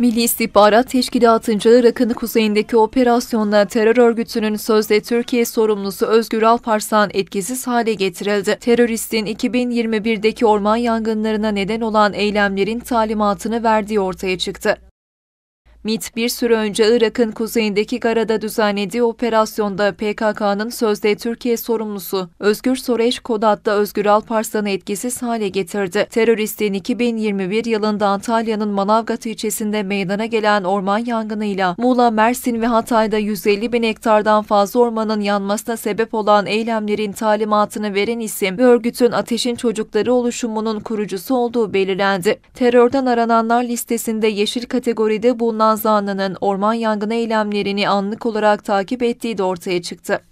Milli İstihbarat Teşkilatı'nca Irak'ın kuzeyindeki operasyonla terör örgütünün sözde Türkiye sorumlusu Özgür Alparslan etkisiz hale getirildi. Teröristin 2021'deki orman yangınlarına neden olan eylemlerin talimatını verdiği ortaya çıktı. MIT bir süre önce Irak'ın kuzeyindeki Gara'da düzenlediği operasyonda PKK'nın sözde Türkiye sorumlusu Özgür Soreş Kodat'ta Özgür Alparslan'ı etkisiz hale getirdi. Teröristin 2021 yılında Antalya'nın Manavgat ilçesinde meydana gelen orman yangınıyla Muğla, Mersin ve Hatay'da 150 bin hektardan fazla ormanın yanmasına sebep olan eylemlerin talimatını veren isim ve örgütün Ateşin Çocukları oluşumunun kurucusu olduğu belirlendi. Terörden arananlar listesinde yeşil kategoride bulunan Nazanlı'nın orman yangını eylemlerini anlık olarak takip ettiği de ortaya çıktı.